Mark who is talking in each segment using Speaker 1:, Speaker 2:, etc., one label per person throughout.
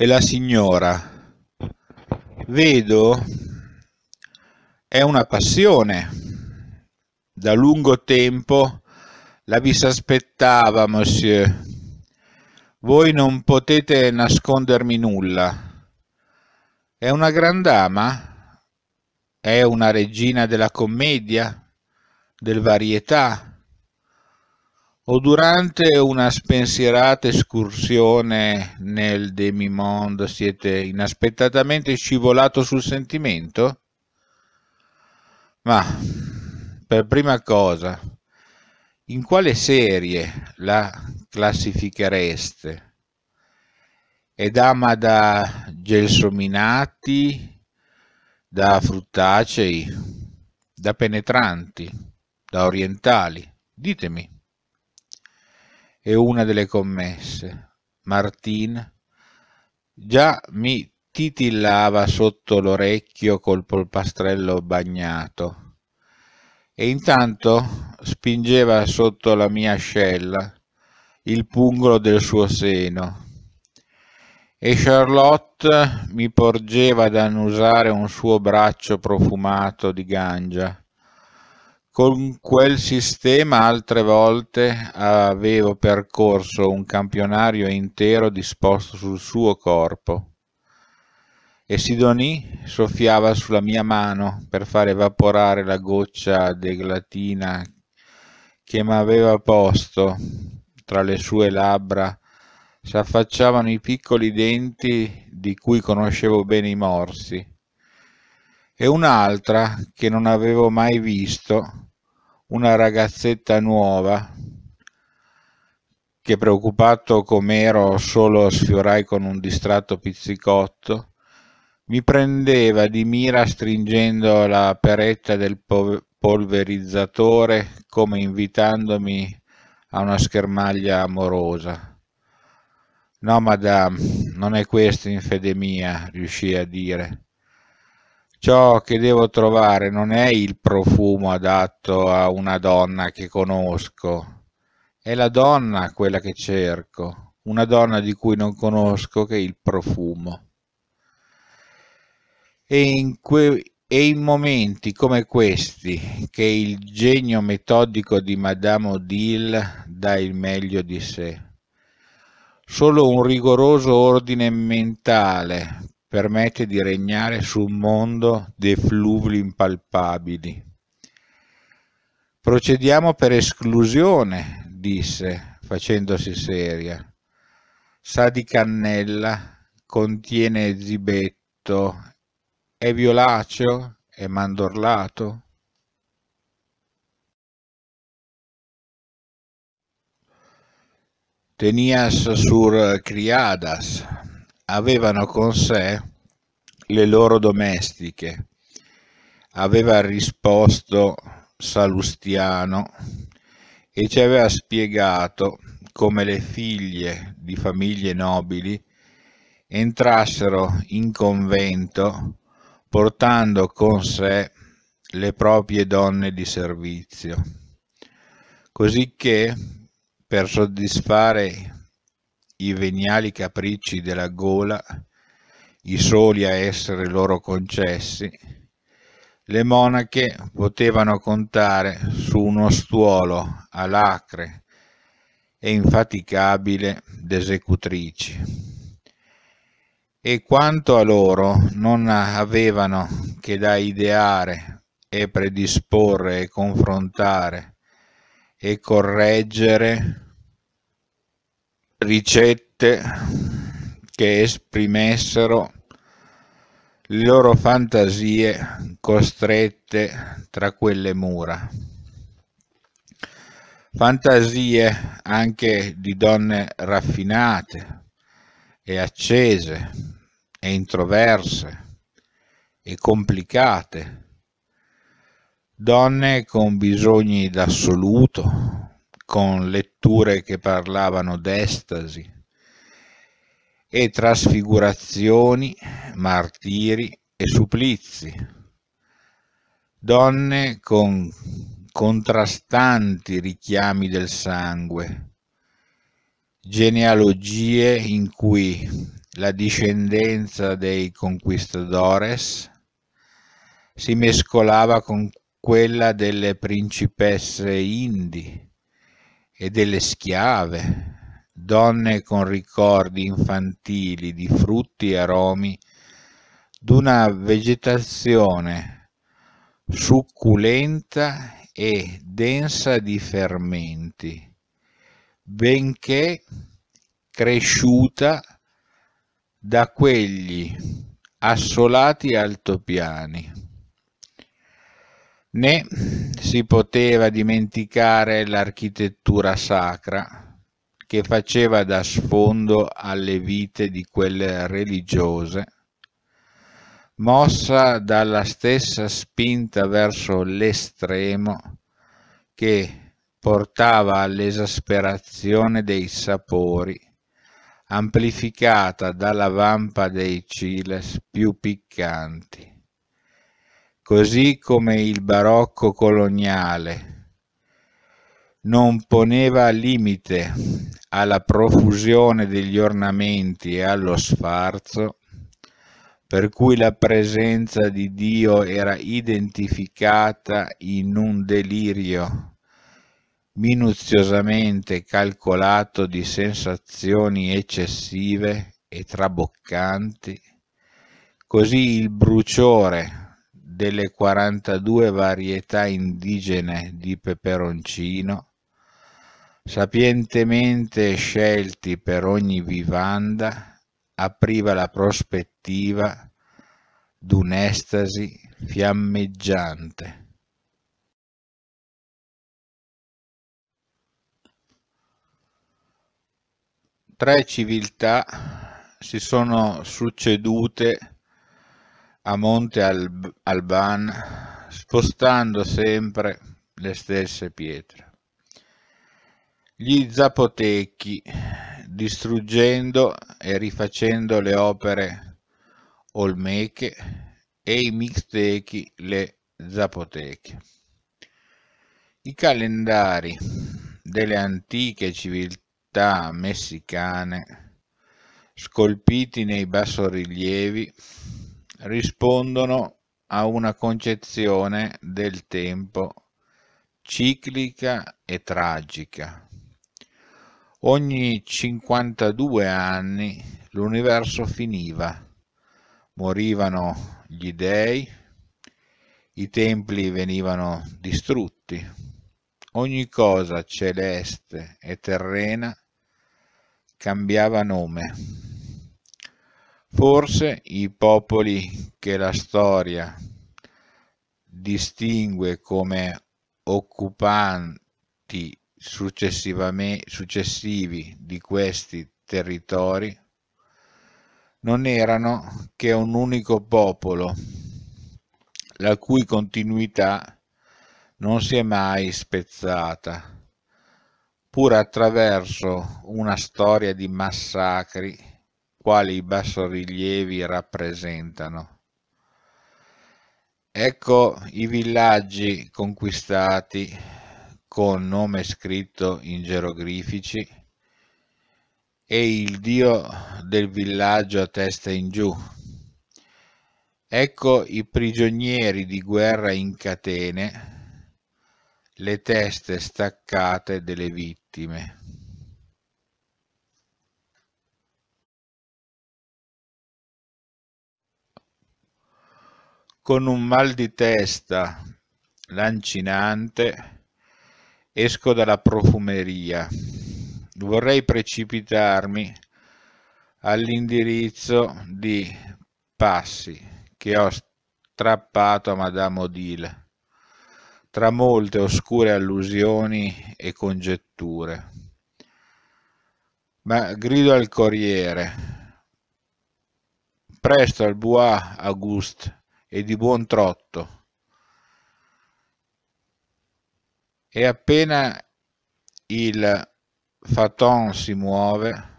Speaker 1: e la signora. Vedo, è una passione. Da lungo tempo la vi aspettava, monsieur. Voi non potete nascondermi nulla. È una gran dama? È una regina della commedia? Del varietà? o durante una spensierata escursione nel demi-monde siete inaspettatamente scivolato sul sentimento? Ma, per prima cosa, in quale serie la classifichereste? Edama da gelsominati, da fruttacei, da penetranti, da orientali? Ditemi e una delle commesse, Martin, già mi titillava sotto l'orecchio col polpastrello bagnato e intanto spingeva sotto la mia ascella il pungolo del suo seno e Charlotte mi porgeva ad annusare un suo braccio profumato di gangia con quel sistema altre volte avevo percorso un campionario intero disposto sul suo corpo e Sidoni soffiava sulla mia mano per far evaporare la goccia deglatina che m'aveva posto tra le sue labbra s'affacciavano i piccoli denti di cui conoscevo bene i morsi e un'altra che non avevo mai visto una ragazzetta nuova che preoccupato com'ero solo sfiorai con un distratto pizzicotto, mi prendeva di mira stringendo la peretta del polverizzatore come invitandomi a una schermaglia amorosa. No, madame, non è questa infede mia, riuscii a dire ciò che devo trovare non è il profumo adatto a una donna che conosco, è la donna quella che cerco, una donna di cui non conosco che il profumo. E in, que- e in momenti come questi che il genio metodico di Madame Odile dà il meglio di sé. Solo un rigoroso ordine mentale permette di regnare su un mondo di d'effluvi impalpabili. Procediamo per esclusione, disse, facendosi seria. Sa di cannella, contiene zibetto, è violaceo, è mandorlato. Tenias sur criadas, avevano con sé le loro domestiche. Aveva risposto Salustiano e ci aveva spiegato come le figlie di famiglie nobili entrassero in convento portando con sé le proprie donne di servizio, Cosicché per soddisfare i veniali capricci della gola, i soli a essere loro concessi, le monache potevano contare su uno stuolo alacre e infaticabile d'esecutrici. E quanto a loro non avevano che da ideare e predisporre e confrontare e correggere ricette che esprimessero le loro fantasie costrette tra quelle mura. Fantasie anche di donne raffinate e accese e introverse e complicate, donne con bisogni d'assoluto, con letture che parlavano d'estasi e trasfigurazioni, martiri e supplizi, donne con contrastanti richiami del sangue, genealogie in cui la discendenza dei conquistadores si mescolava con quella delle principesse indi e delle schiave, donne con ricordi infantili di frutti e aromi, d'una vegetazione succulenta e densa di fermenti, benché cresciuta da quegli assolati altopiani Né si poteva dimenticare l'architettura sacra, che faceva da sfondo alle vite di quelle religiose, mossa dalla stessa spinta verso l'estremo che portava all'esasperazione dei sapori, amplificata dalla vampa dei chiles più piccanti così come il barocco coloniale non poneva limite alla profusione degli ornamenti e allo sfarzo, per cui la presenza di Dio era identificata in un delirio minuziosamente calcolato di sensazioni eccessive e traboccanti, così il bruciore delle 42 varietà indigene di peperoncino, sapientemente scelti per ogni vivanda, apriva la prospettiva d'un'estasi fiammeggiante. Tre civiltà si sono succedute a Monte Alb Alban spostando sempre le stesse pietre. Gli zapotechi distruggendo e rifacendo le opere olmeche e i mixtechi le zapoteche. I calendari delle antiche civiltà messicane scolpiti nei bassorilievi rispondono a una concezione del tempo ciclica e tragica. Ogni 52 anni l'universo finiva, morivano gli dei, i templi venivano distrutti, ogni cosa celeste e terrena cambiava nome Forse i popoli che la storia distingue come occupanti successivi di questi territori non erano che un unico popolo, la cui continuità non si è mai spezzata, pur attraverso una storia di massacri quali i bassorilievi rappresentano. Ecco i villaggi conquistati con nome scritto in geroglifici e il dio del villaggio a testa in giù. Ecco i prigionieri di guerra in catene, le teste staccate delle vittime. con un mal di testa lancinante esco dalla profumeria. Vorrei precipitarmi all'indirizzo di passi che ho strappato a Madame Odile, tra molte oscure allusioni e congetture. Ma grido al corriere. Presto al Bois Auguste e di buon trotto. E appena il faton si muove,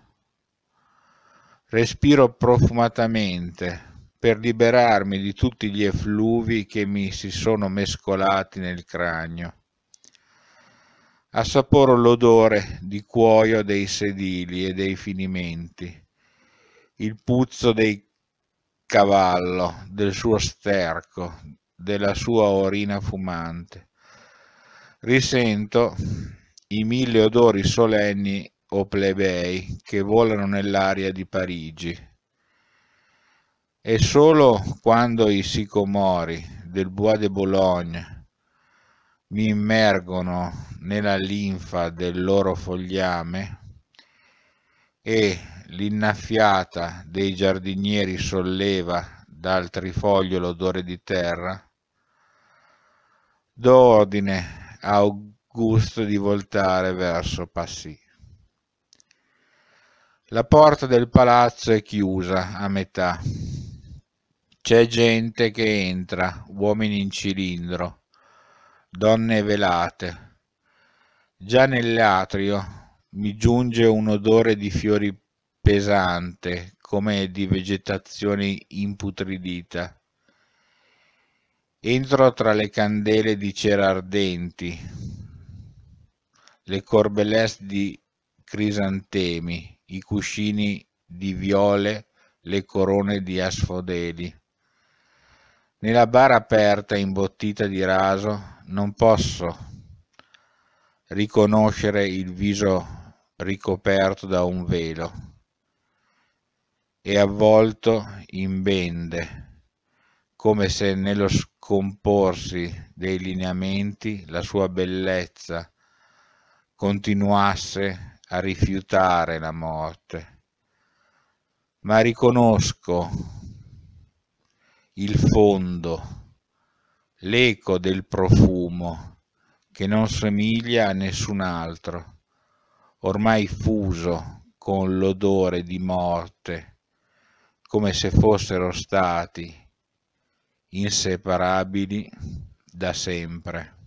Speaker 1: respiro profumatamente per liberarmi di tutti gli effluvi che mi si sono mescolati nel cranio. Assaporo l'odore di cuoio dei sedili e dei finimenti, il puzzo dei cavallo, del suo sterco, della sua orina fumante. Risento i mille odori solenni o plebei che volano nell'aria di Parigi. E solo quando i sicomori del Bois de Boulogne mi immergono nella linfa del loro fogliame e l'innaffiata dei giardinieri solleva dal trifoglio l'odore di terra, do ordine a Augusto di voltare verso Passì. La porta del palazzo è chiusa a metà. C'è gente che entra, uomini in cilindro, donne velate. Già nell'atrio mi giunge un odore di fiori pesante come di vegetazione imputridita. Entro tra le candele di cera ardenti, le corbellesse di crisantemi, i cuscini di viole, le corone di asfodeli. Nella bara aperta imbottita di raso non posso riconoscere il viso ricoperto da un velo e avvolto in bende, come se nello scomporsi dei lineamenti la sua bellezza continuasse a rifiutare la morte. Ma riconosco il fondo, l'eco del profumo che non somiglia a nessun altro, ormai fuso con l'odore di morte come se fossero stati inseparabili da sempre.